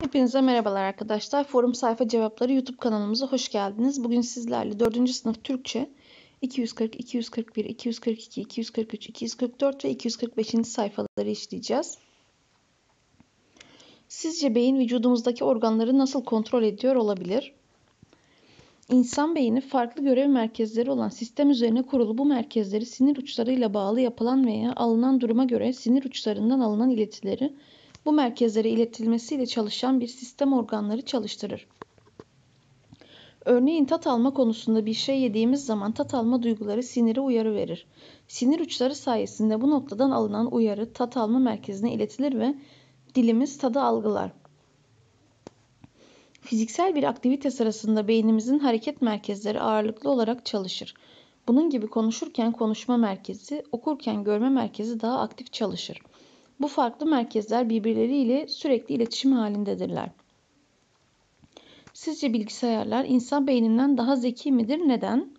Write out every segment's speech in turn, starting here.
Hepinize merhabalar arkadaşlar. Forum Sayfa Cevapları YouTube kanalımıza hoş geldiniz. Bugün sizlerle 4. sınıf Türkçe 240, 241, 242, 243, 244 ve 245. sayfaları işleyeceğiz. Sizce beyin vücudumuzdaki organları nasıl kontrol ediyor olabilir? İnsan beyni farklı görev merkezleri olan sistem üzerine kurulu bu merkezleri sinir uçlarıyla bağlı yapılan veya alınan duruma göre sinir uçlarından alınan iletileri bu merkezlere iletilmesiyle çalışan bir sistem organları çalıştırır. Örneğin tat alma konusunda bir şey yediğimiz zaman tat alma duyguları sinire uyarı verir. Sinir uçları sayesinde bu noktadan alınan uyarı tat alma merkezine iletilir ve dilimiz tadı algılar. Fiziksel bir aktivite sırasında beynimizin hareket merkezleri ağırlıklı olarak çalışır. Bunun gibi konuşurken konuşma merkezi, okurken görme merkezi daha aktif çalışır. Bu farklı merkezler birbirleriyle sürekli iletişim halindedirler. Sizce bilgisayarlar insan beyninden daha zeki midir? Neden?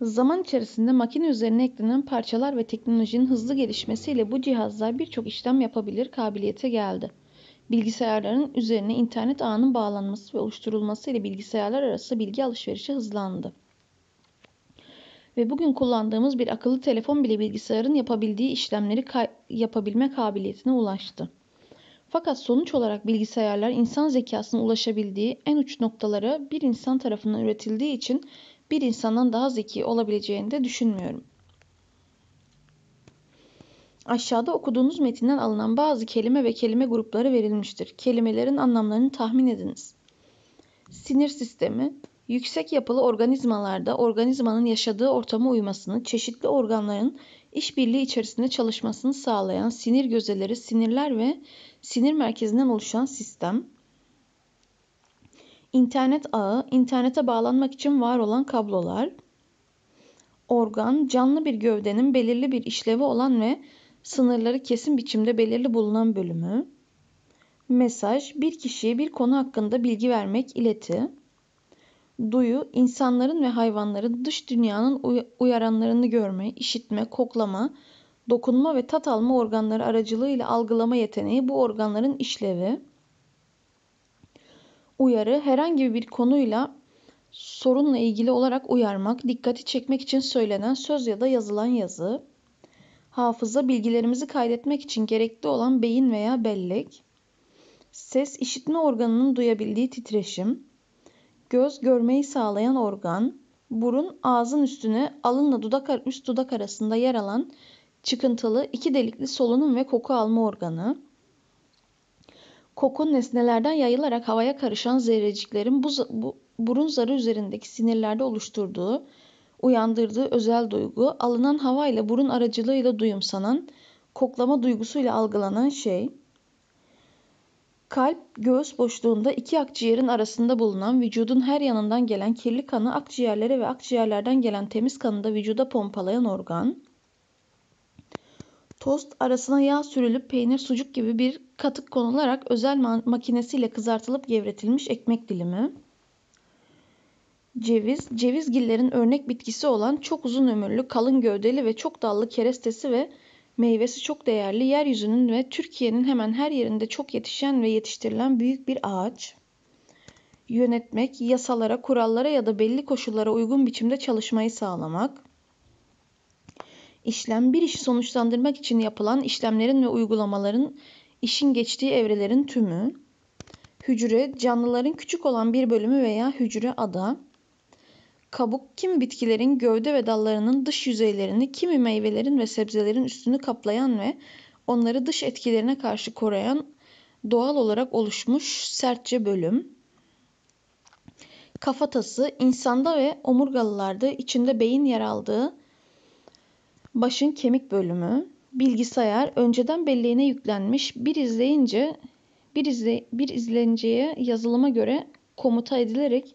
Zaman içerisinde makine üzerine eklenen parçalar ve teknolojinin hızlı gelişmesiyle bu cihazlar birçok işlem yapabilir kabiliyete geldi. Bilgisayarların üzerine internet ağının bağlanması ve oluşturulması ile bilgisayarlar arası bilgi alışverişi hızlandı ve bugün kullandığımız bir akıllı telefon bile bilgisayarın yapabildiği işlemleri yapabilme kabiliyetine ulaştı. Fakat sonuç olarak bilgisayarlar insan zekasına ulaşabildiği en uç noktalara bir insan tarafından üretildiği için bir insandan daha zeki olabileceğini de düşünmüyorum. Aşağıda okuduğunuz metinden alınan bazı kelime ve kelime grupları verilmiştir. Kelimelerin anlamlarını tahmin ediniz. Sinir sistemi, Yüksek yapılı organizmalarda organizmanın yaşadığı ortama uymasını, çeşitli organların işbirliği içerisinde çalışmasını sağlayan sinir gözeleri, sinirler ve sinir merkezinden oluşan sistem, İnternet ağı, internete bağlanmak için var olan kablolar, organ, canlı bir gövdenin belirli bir işlevi olan ve sınırları kesin biçimde belirli bulunan bölümü, mesaj, bir kişiye bir konu hakkında bilgi vermek, ileti, duyu insanların ve hayvanların dış dünyanın uyaranlarını görme, işitme, koklama, dokunma ve tat alma organları aracılığıyla algılama yeteneği bu organların işlevi. Uyarı herhangi bir konuyla sorunla ilgili olarak uyarmak, dikkati çekmek için söylenen söz ya da yazılan yazı. Hafıza bilgilerimizi kaydetmek için gerekli olan beyin veya bellek. Ses işitme organının duyabildiği titreşim göz görmeyi sağlayan organ burun ağzın üstüne alınla dudak üst dudak arasında yer alan çıkıntılı iki delikli solunum ve koku alma organı. Koku nesnelerden yayılarak havaya karışan zerreciklerin bu, bu burun zarı üzerindeki sinirlerde oluşturduğu, uyandırdığı özel duygu alınan havayla burun aracılığıyla duyumsanan, koklama duygusuyla algılanan şey. Kalp, göğüs boşluğunda iki akciğerin arasında bulunan vücudun her yanından gelen kirli kanı akciğerlere ve akciğerlerden gelen temiz kanı da vücuda pompalayan organ. Tost arasına yağ sürülüp peynir sucuk gibi bir katık konularak özel makinesiyle kızartılıp gevretilmiş ekmek dilimi. Ceviz, cevizgillerin örnek bitkisi olan çok uzun ömürlü, kalın gövdeli ve çok dallı kerestesi ve Meyvesi çok değerli, yeryüzünün ve Türkiye'nin hemen her yerinde çok yetişen ve yetiştirilen büyük bir ağaç. Yönetmek, yasalara, kurallara ya da belli koşullara uygun biçimde çalışmayı sağlamak. İşlem, bir işi sonuçlandırmak için yapılan işlemlerin ve uygulamaların işin geçtiği evrelerin tümü. Hücre, canlıların küçük olan bir bölümü veya hücre ada. Kabuk kimi bitkilerin gövde ve dallarının dış yüzeylerini, kimi meyvelerin ve sebzelerin üstünü kaplayan ve onları dış etkilerine karşı koruyan doğal olarak oluşmuş sertçe bölüm. Kafatası insanda ve omurgalılarda içinde beyin yer aldığı başın kemik bölümü. Bilgisayar önceden belleğine yüklenmiş bir izleyince bir, izle, bir izleniciye yazılıma göre komuta edilerek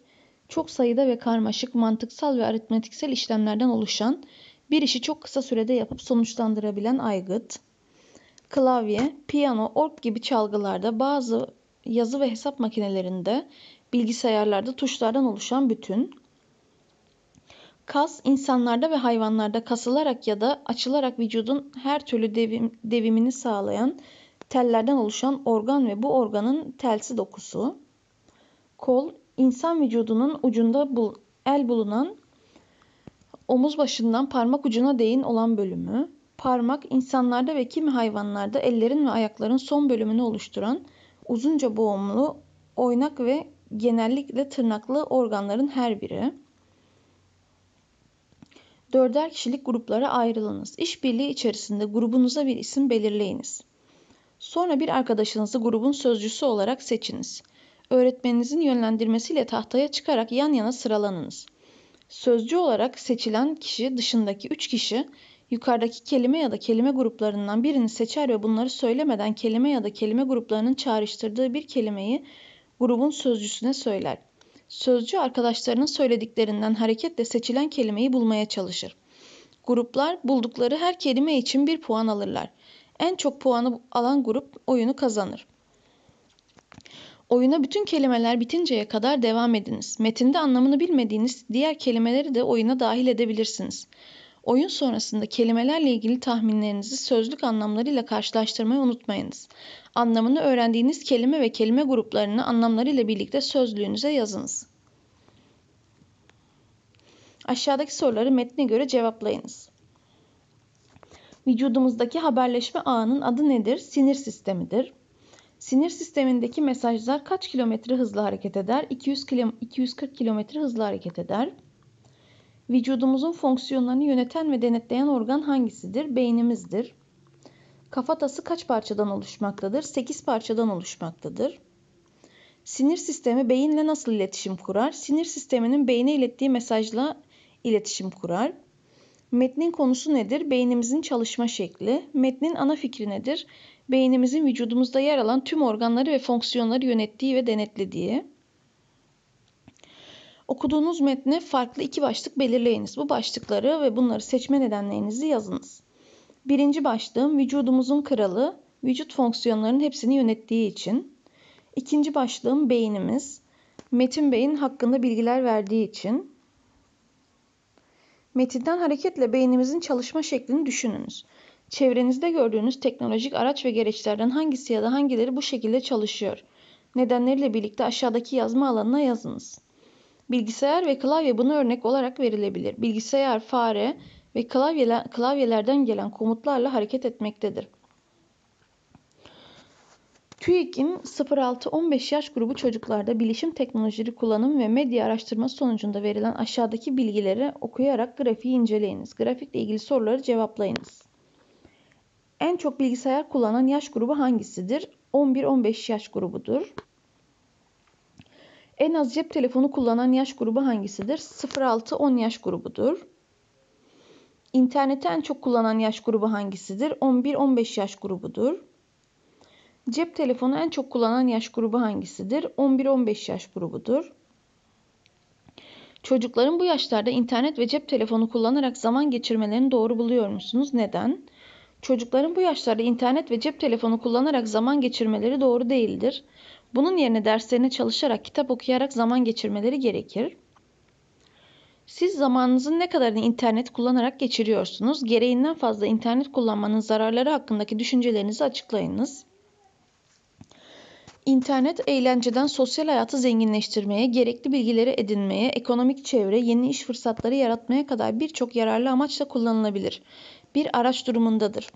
çok sayıda ve karmaşık mantıksal ve aritmetiksel işlemlerden oluşan bir işi çok kısa sürede yapıp sonuçlandırabilen aygıt. Klavye, piyano, org gibi çalgılarda bazı yazı ve hesap makinelerinde bilgisayarlarda tuşlardan oluşan bütün. Kas insanlarda ve hayvanlarda kasılarak ya da açılarak vücudun her türlü devim, devimini sağlayan tellerden oluşan organ ve bu organın telsi dokusu. Kol insan vücudunun ucunda bul, el bulunan omuz başından parmak ucuna değin olan bölümü, parmak insanlarda ve kimi hayvanlarda ellerin ve ayakların son bölümünü oluşturan uzunca boğumlu, oynak ve genellikle tırnaklı organların her biri. Dörder kişilik gruplara ayrılınız. İşbirliği içerisinde grubunuza bir isim belirleyiniz. Sonra bir arkadaşınızı grubun sözcüsü olarak seçiniz öğretmeninizin yönlendirmesiyle tahtaya çıkarak yan yana sıralanınız. Sözcü olarak seçilen kişi dışındaki 3 kişi yukarıdaki kelime ya da kelime gruplarından birini seçer ve bunları söylemeden kelime ya da kelime gruplarının çağrıştırdığı bir kelimeyi grubun sözcüsüne söyler. Sözcü arkadaşlarının söylediklerinden hareketle seçilen kelimeyi bulmaya çalışır. Gruplar buldukları her kelime için bir puan alırlar. En çok puanı alan grup oyunu kazanır. Oyuna bütün kelimeler bitinceye kadar devam ediniz. Metinde anlamını bilmediğiniz diğer kelimeleri de oyuna dahil edebilirsiniz. Oyun sonrasında kelimelerle ilgili tahminlerinizi sözlük anlamlarıyla karşılaştırmayı unutmayınız. Anlamını öğrendiğiniz kelime ve kelime gruplarını anlamlarıyla birlikte sözlüğünüze yazınız. Aşağıdaki soruları metne göre cevaplayınız. Vücudumuzdaki haberleşme ağının adı nedir? Sinir sistemidir. Sinir sistemindeki mesajlar kaç kilometre hızla hareket eder? 200 km, 240 kilometre hızla hareket eder. Vücudumuzun fonksiyonlarını yöneten ve denetleyen organ hangisidir? Beynimizdir. Kafatası kaç parçadan oluşmaktadır? 8 parçadan oluşmaktadır. Sinir sistemi beyinle nasıl iletişim kurar? Sinir sisteminin beyne ilettiği mesajla iletişim kurar. Metnin konusu nedir? Beynimizin çalışma şekli. Metnin ana fikri nedir? Beynimizin vücudumuzda yer alan tüm organları ve fonksiyonları yönettiği ve denetlediği. Okuduğunuz metne farklı iki başlık belirleyiniz. Bu başlıkları ve bunları seçme nedenlerinizi yazınız. Birinci başlığım vücudumuzun kralı, vücut fonksiyonlarının hepsini yönettiği için. İkinci başlığım beynimiz, Metin Bey'in hakkında bilgiler verdiği için. Metinden hareketle beynimizin çalışma şeklini düşününüz. Çevrenizde gördüğünüz teknolojik araç ve gereçlerden hangisi ya da hangileri bu şekilde çalışıyor? Nedenleriyle birlikte aşağıdaki yazma alanına yazınız. Bilgisayar ve klavye buna örnek olarak verilebilir. Bilgisayar, fare ve klavyeler, klavyelerden gelen komutlarla hareket etmektedir. TÜİK'in 0-6-15 yaş grubu çocuklarda bilişim teknolojileri kullanım ve medya araştırma sonucunda verilen aşağıdaki bilgileri okuyarak grafiği inceleyiniz. Grafikle ilgili soruları cevaplayınız. En çok bilgisayar kullanan yaş grubu hangisidir? 11-15 yaş grubudur. En az cep telefonu kullanan yaş grubu hangisidir? 0-6-10 yaş grubudur. İnterneti en çok kullanan yaş grubu hangisidir? 11-15 yaş grubudur. Cep telefonu en çok kullanan yaş grubu hangisidir? 11-15 yaş grubudur. Çocukların bu yaşlarda internet ve cep telefonu kullanarak zaman geçirmelerini doğru buluyor musunuz? Neden? Çocukların bu yaşlarda internet ve cep telefonu kullanarak zaman geçirmeleri doğru değildir. Bunun yerine derslerine çalışarak, kitap okuyarak zaman geçirmeleri gerekir. Siz zamanınızın ne kadarını internet kullanarak geçiriyorsunuz? Gereğinden fazla internet kullanmanın zararları hakkındaki düşüncelerinizi açıklayınız. İnternet eğlenceden sosyal hayatı zenginleştirmeye, gerekli bilgileri edinmeye, ekonomik çevre, yeni iş fırsatları yaratmaya kadar birçok yararlı amaçla kullanılabilir. Bir araç durumundadır.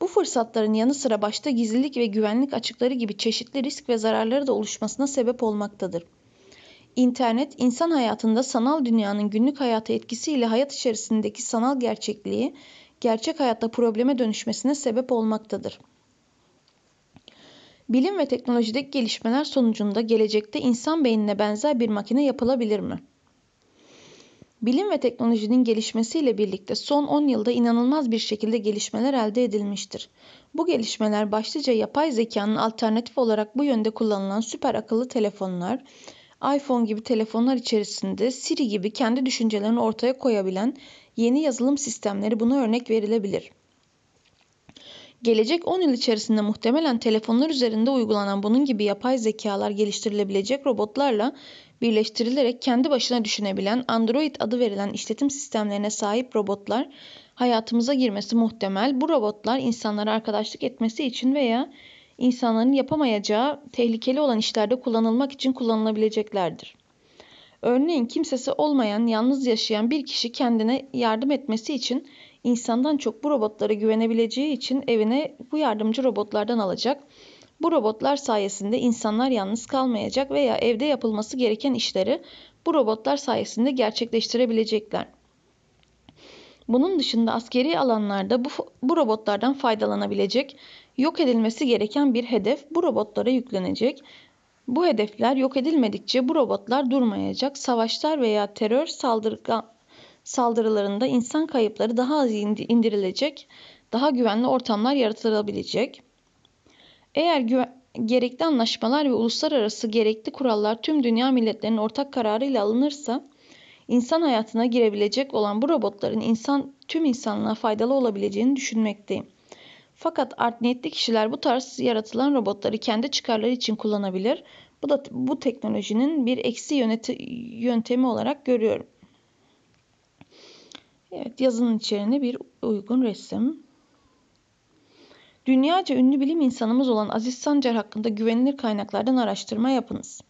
Bu fırsatların yanı sıra başta gizlilik ve güvenlik açıkları gibi çeşitli risk ve zararları da oluşmasına sebep olmaktadır. İnternet, insan hayatında sanal dünyanın günlük hayata etkisiyle hayat içerisindeki sanal gerçekliği, gerçek hayatta probleme dönüşmesine sebep olmaktadır. Bilim ve teknolojideki gelişmeler sonucunda gelecekte insan beynine benzer bir makine yapılabilir mi? Bilim ve teknolojinin gelişmesiyle birlikte son 10 yılda inanılmaz bir şekilde gelişmeler elde edilmiştir. Bu gelişmeler başlıca yapay zekanın alternatif olarak bu yönde kullanılan süper akıllı telefonlar, iPhone gibi telefonlar içerisinde Siri gibi kendi düşüncelerini ortaya koyabilen yeni yazılım sistemleri buna örnek verilebilir. Gelecek 10 yıl içerisinde muhtemelen telefonlar üzerinde uygulanan bunun gibi yapay zekalar geliştirilebilecek robotlarla birleştirilerek kendi başına düşünebilen Android adı verilen işletim sistemlerine sahip robotlar hayatımıza girmesi muhtemel. Bu robotlar insanlara arkadaşlık etmesi için veya insanların yapamayacağı tehlikeli olan işlerde kullanılmak için kullanılabileceklerdir. Örneğin kimsesi olmayan, yalnız yaşayan bir kişi kendine yardım etmesi için insandan çok bu robotlara güvenebileceği için evine bu yardımcı robotlardan alacak. Bu robotlar sayesinde insanlar yalnız kalmayacak veya evde yapılması gereken işleri bu robotlar sayesinde gerçekleştirebilecekler. Bunun dışında askeri alanlarda bu, bu robotlardan faydalanabilecek, yok edilmesi gereken bir hedef bu robotlara yüklenecek. Bu hedefler yok edilmedikçe bu robotlar durmayacak, savaşlar veya terör saldırgan, saldırılarında insan kayıpları daha az indirilecek, daha güvenli ortamlar yaratılabilecek. Eğer güven gerekli anlaşmalar ve uluslararası gerekli kurallar tüm dünya milletlerinin ortak kararıyla alınırsa insan hayatına girebilecek olan bu robotların insan tüm insanlığa faydalı olabileceğini düşünmekteyim. Fakat art niyetli kişiler bu tarz yaratılan robotları kendi çıkarları için kullanabilir. Bu da bu teknolojinin bir eksi yöneti, yöntemi olarak görüyorum. Evet yazının içerine bir uygun resim. Dünyaca ünlü bilim insanımız olan Aziz Sancar hakkında güvenilir kaynaklardan araştırma yapınız.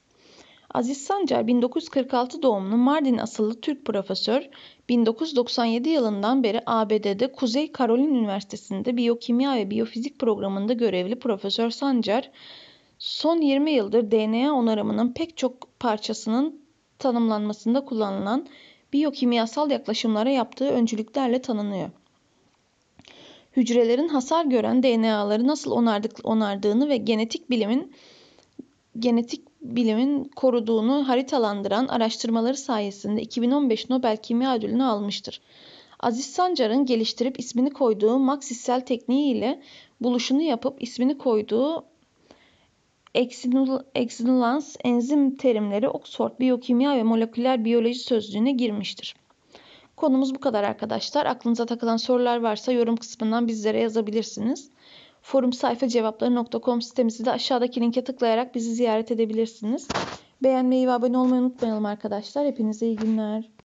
Aziz Sancar 1946 doğumlu Mardin asıllı Türk profesör, 1997 yılından beri ABD'de Kuzey Karolin Üniversitesi'nde biyokimya ve biyofizik programında görevli Profesör Sancar, son 20 yıldır DNA onarımının pek çok parçasının tanımlanmasında kullanılan biyokimyasal yaklaşımlara yaptığı öncülüklerle tanınıyor. Hücrelerin hasar gören DNA'ları nasıl onardık, onardığını ve genetik bilimin genetik bilimin koruduğunu haritalandıran araştırmaları sayesinde 2015 Nobel Kimya Ödülünü almıştır. Aziz Sancar'ın geliştirip ismini koyduğu maksissel tekniği ile buluşunu yapıp ismini koyduğu eksinulans enzim terimleri Oxford Biyokimya ve Moleküler Biyoloji Sözlüğü'ne girmiştir. Konumuz bu kadar arkadaşlar. Aklınıza takılan sorular varsa yorum kısmından bizlere yazabilirsiniz. Forum sayfa cevapları.com sitemizi de aşağıdaki linke tıklayarak bizi ziyaret edebilirsiniz. Beğenmeyi ve abone olmayı unutmayalım arkadaşlar. Hepinize iyi günler.